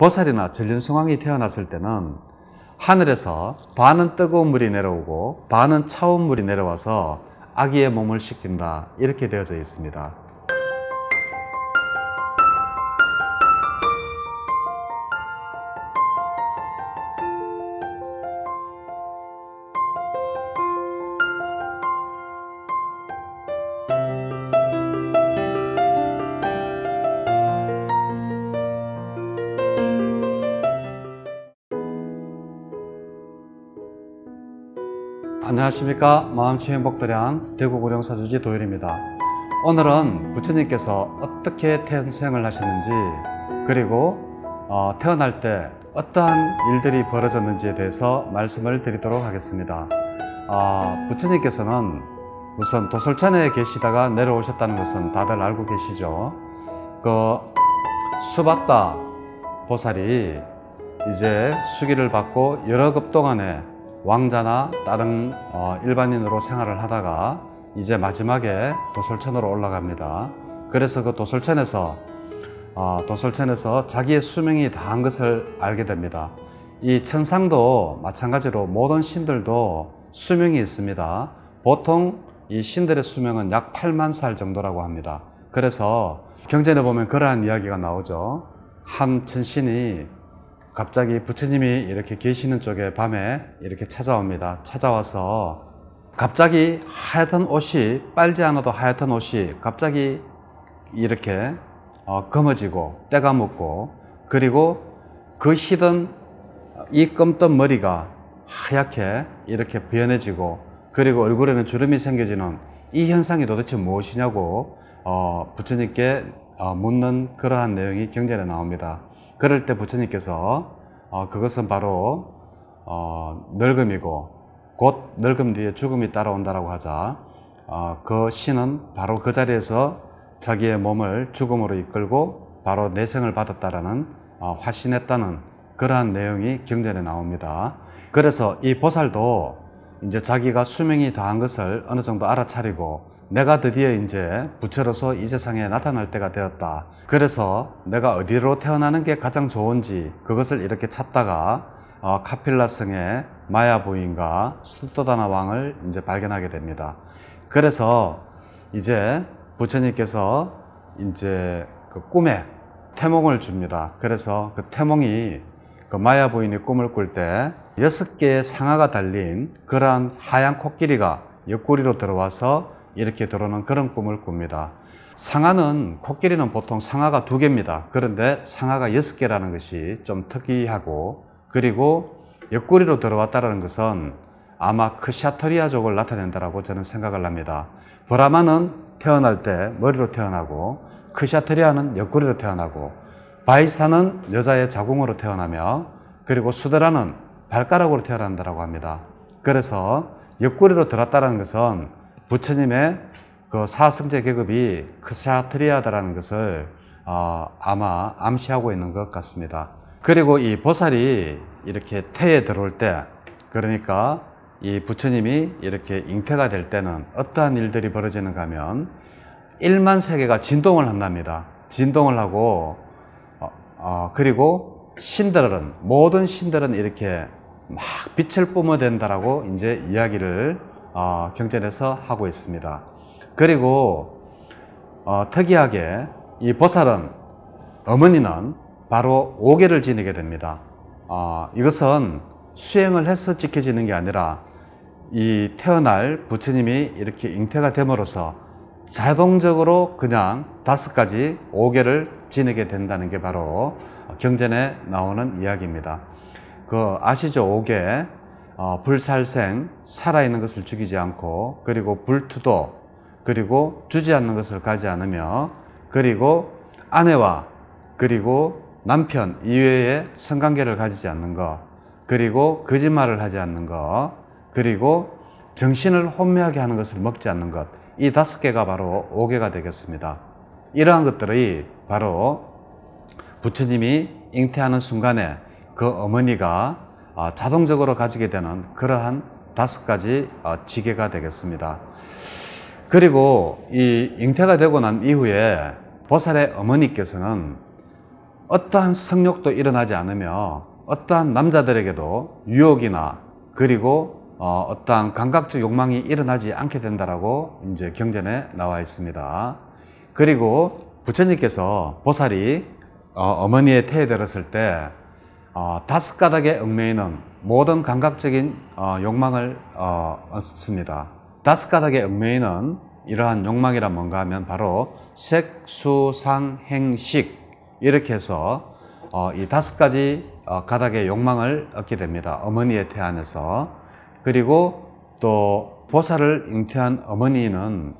보살이나 전륜성왕이 태어났을 때는 하늘에서 반은 뜨거운 물이 내려오고 반은 차운 물이 내려와서 아기의 몸을 식힌다 이렇게 되어져 있습니다. 안녕하십니까 마음치 행복도량 대구고령사주지 도일입니다 오늘은 부처님께서 어떻게 태생을 하셨는지 그리고 어, 태어날 때 어떠한 일들이 벌어졌는지에 대해서 말씀을 드리도록 하겠습니다 어, 부처님께서는 우선 도솔천에 계시다가 내려오셨다는 것은 다들 알고 계시죠 그수박다 보살이 이제 수기를 받고 여러 급 동안에 왕자나 다른 어, 일반인으로 생활을 하다가 이제 마지막에 도솔천으로 올라갑니다. 그래서 그 도솔천에서 어, 도솔천에서 자기의 수명이 다한 것을 알게 됩니다. 이 천상도 마찬가지로 모든 신들도 수명이 있습니다. 보통 이 신들의 수명은 약 8만 살 정도라고 합니다. 그래서 경전에 보면 그러한 이야기가 나오죠. 한 천신이 갑자기 부처님이 이렇게 계시는 쪽에 밤에 이렇게 찾아옵니다. 찾아와서 갑자기 하얗던 옷이 빨지 않아도 하얗던 옷이 갑자기 이렇게 어, 검어지고 때가 묻고 그리고 그 희던 이 검던 머리가 하얗게 이렇게 변해지고 그리고 얼굴에는 주름이 생겨지는 이 현상이 도대체 무엇이냐고 어, 부처님께 어, 묻는 그러한 내용이 경전에 나옵니다. 그럴 때 부처님께서 어, 그것은 바로 어, 늙음이고 곧 늙음 뒤에 죽음이 따라온다라고 하자 어, 그 신은 바로 그 자리에서 자기의 몸을 죽음으로 이끌고 바로 내생을 받았다라는 어, 화신했다는 그러한 내용이 경전에 나옵니다. 그래서 이 보살도 이제 자기가 수명이 다한 것을 어느 정도 알아차리고 내가 드디어 이제 부처로서 이 세상에 나타날 때가 되었다. 그래서 내가 어디로 태어나는 게 가장 좋은지 그것을 이렇게 찾다가 어, 카필라성의 마야 부인과 수도다나 왕을 이제 발견하게 됩니다. 그래서 이제 부처님께서 이제 그 꿈에 태몽을 줍니다. 그래서 그 태몽이 그 마야 부인이 꿈을 꿀 때 여섯 개의 상아가 달린 그러한 하얀 코끼리가 옆구리로 들어와서 이렇게 들어오는 그런 꿈을 꿉니다. 상아는 코끼리는 보통 상아가두 개입니다. 그런데 상아가 여섯 개라는 것이 좀 특이하고 그리고 옆구리로 들어왔다는 것은 아마 크샤터리아족을 나타낸다라고 저는 생각을 합니다. 브라마는 태어날 때 머리로 태어나고 크샤터리아는 옆구리로 태어나고 바이사는 여자의 자궁으로 태어나며 그리고 수드라는 발가락으로 태어난다라고 합니다. 그래서 옆구리로 들었다는 것은 부처님의 그사승제 계급이 크샤트리아다라는 것을 어, 아마 암시하고 있는 것 같습니다. 그리고 이 보살이 이렇게 태에 들어올 때 그러니까 이 부처님이 이렇게 잉태가 될 때는 어떠한 일들이 벌어지는가 하면 1만 세계가 진동을 한답니다. 진동을 하고 어, 어, 그리고 신들은 모든 신들은 이렇게 막 빛을 뿜어댄다라고 이제 이야기를 어, 경전에서 하고 있습니다. 그리고 어, 특이하게 이 보살은 어머니는 바로 오계를 지니게 됩니다. 어, 이것은 수행을 해서 지켜지는 게 아니라 이 태어날 부처님이 이렇게 잉태가 됨으로써 자동적으로 그냥 다섯 가지 오계를 지니게 된다는 게 바로 경전에 나오는 이야기입니다. 그 아시죠? 오계 어, 불살생, 살아있는 것을 죽이지 않고, 그리고 불투도, 그리고 주지 않는 것을 가지 않으며, 그리고 아내와 그리고 남편 이외의 성관계를 가지지 않는 것, 그리고 거짓말을 하지 않는 것, 그리고 정신을 혼미하게 하는 것을 먹지 않는 것, 이 다섯 개가 바로 오개가 되겠습니다. 이러한 것들이 바로 부처님이 잉태하는 순간에 그 어머니가 아, 자동적으로 가지게 되는 그러한 다섯 가지 아, 지계가 되겠습니다. 그리고 이 잉태가 되고 난 이후에 보살의 어머니께서는 어떠한 성욕도 일어나지 않으며 어떠한 남자들에게도 유혹이나 그리고 어, 떠한 감각적 욕망이 일어나지 않게 된다라고 이제 경전에 나와 있습니다. 그리고 부처님께서 보살이 어, 머니의 태에 들었을 때 어, 다섯 가닥의 얽매이는 모든 감각적인 어, 욕망을 어, 얻습니다. 다섯 가닥의 얽매이는 이러한 욕망이란 뭔가 하면 바로 색, 수, 상, 행, 식 이렇게 해서 어, 이 다섯 가지 어, 가닥의 욕망을 얻게 됩니다. 어머니의 태안에서 그리고 또 보살을 잉태한 어머니는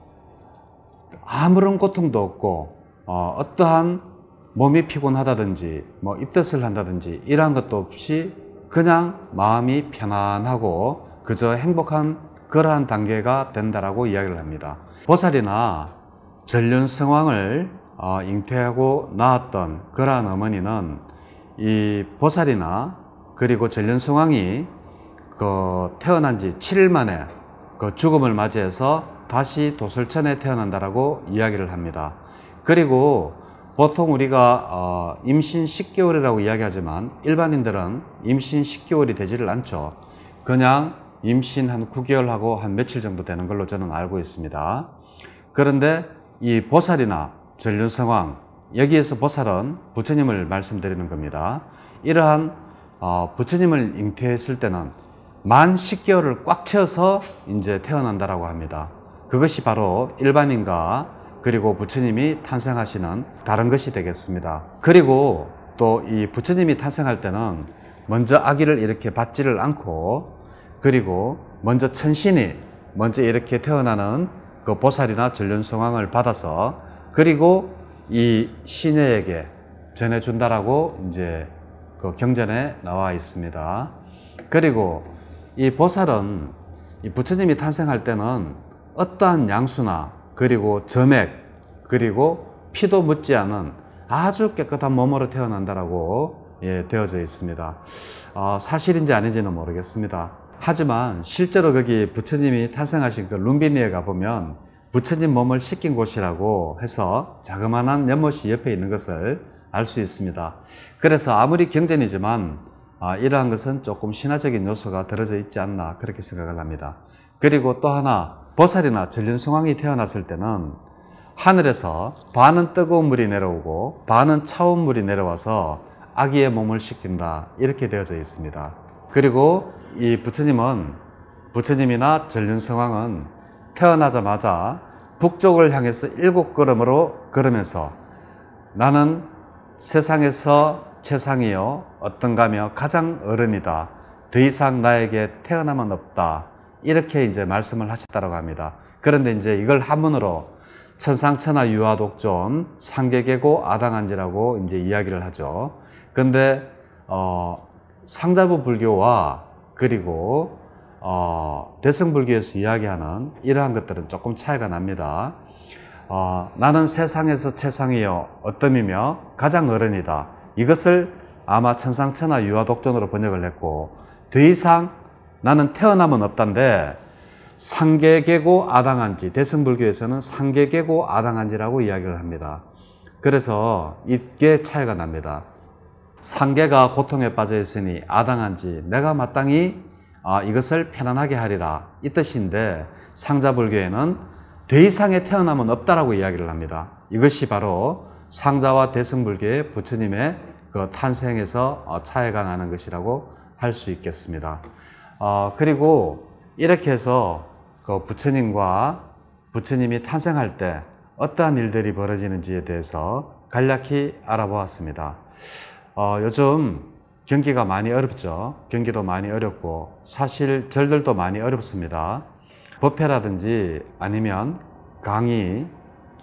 아무런 고통도 없고 어, 어떠한 몸이 피곤하다든지 뭐 입덧을 한다든지 이러한 것도 없이 그냥 마음이 편안하고 그저 행복한 그러한 단계가 된다라고 이야기를 합니다. 보살이나 전륜성왕을 어, 잉태하고 낳았던 그러한 어머니는 이 보살이나 그리고 전륜성왕이 그 태어난 지 7일 만에 그 죽음을 맞이해서 다시 도설천에 태어난다라고 이야기를 합니다. 그리고 보통 우리가 어, 임신 10개월이라고 이야기하지만 일반인들은 임신 10개월이 되지를 않죠. 그냥 임신 한 9개월하고 한 며칠 정도 되는 걸로 저는 알고 있습니다. 그런데 이 보살이나 전륜성황 여기에서 보살은 부처님을 말씀드리는 겁니다. 이러한 어, 부처님을 잉태했을 때는 만 10개월을 꽉 채워서 이제 태어난다라고 합니다. 그것이 바로 일반인과 그리고 부처님이 탄생하시는 다른 것이 되겠습니다. 그리고 또 이 부처님이 탄생할 때는 먼저 아기를 이렇게 받지를 않고 그리고 먼저 천신이 먼저 이렇게 태어나는 그 보살이나 전륜성황을 받아서 그리고 이 신녀에게 전해준다라고 이제 그 경전에 나와 있습니다. 그리고 이 보살은 이 부처님이 탄생할 때는 어떠한 양수나 그리고 점액, 그리고 피도 묻지 않은 아주 깨끗한 몸으로 태어난다라고 예, 되어져 있습니다. 어, 사실인지 아닌지는 모르겠습니다. 하지만 실제로 거기 부처님이 탄생하신 그 룸비니에 가보면 부처님 몸을 씻긴 곳이라고 해서 자그마한 연못이 옆에 있는 것을 알 수 있습니다. 그래서 아무리 경전이지만 아, 이러한 것은 조금 신화적인 요소가 들어져 있지 않나 그렇게 생각을 합니다. 그리고 또 하나 보살이나 전륜성왕이 태어났을 때는 하늘에서 반은 뜨거운 물이 내려오고 반은 차운 물이 내려와서 아기의 몸을 식힌다 이렇게 되어져 있습니다. 그리고 이 부처님은 부처님이나 전륜성왕은 태어나자마자 북쪽을 향해서 일곱 걸음으로 걸으면서 나는 세상에서 최상이요 어떤가며 가장 어른이다. 더 이상 나에게 태어남은 없다. 이렇게 이제 말씀을 하셨다고 합니다. 그런데 이제 이걸 한문으로 천상천하 유아독존 상계계고 아당한지라고 이제 이야기를 하죠. 그런데 어, 상자부 불교와 그리고 어, 대승불교에서 이야기하는 이러한 것들은 조금 차이가 납니다. 어, 나는 세상에서 최상이요 어뜸이며 가장 어른이다. 이것을 아마 천상천하 유아독존으로 번역을 했고 더 이상 나는 태어남은 없단데 상계계고 아당한지 대승불교에서는 상계계고 아당한지라고 이야기를 합니다. 그래서 이게 차이가 납니다. 상계가 고통에 빠져 있으니 아당한지 내가 마땅히 아, 이것을 편안하게 하리라 이 뜻인데 상자불교에는 대이상의 태어남은 없다라고 이야기를 합니다. 이것이 바로 상자와 대승불교의 부처님의 그 탄생에서 어, 차이가 나는 것이라고 할 수 있겠습니다. 어, 그리고 이렇게 해서 그 부처님과 부처님이 탄생할 때 어떠한 일들이 벌어지는지에 대해서 간략히 알아보았습니다. 어, 요즘 경기가 많이 어렵죠. 경기도 많이 어렵고 사실 절들도 많이 어렵습니다. 법회라든지 아니면 강의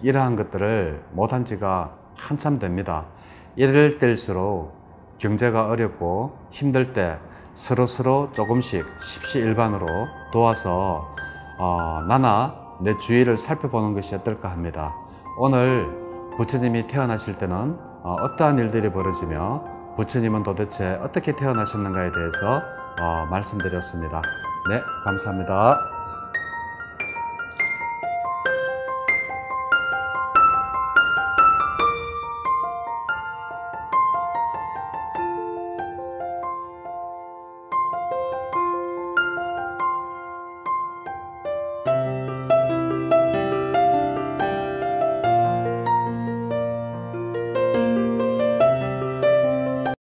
이러한 것들을 못한 지가 한참 됩니다. 이럴 때일수록 경제가 어렵고 힘들 때 서로서로 조금씩 십시일반으로 도와서 어, 나나 내 주위를 살펴보는 것이 어떨까 합니다. 오늘 부처님이 태어나실 때는 어, 어떠한 일들이 벌어지며 부처님은 도대체 어떻게 태어나셨는가에 대해서 어, 말씀드렸습니다. 네, 감사합니다.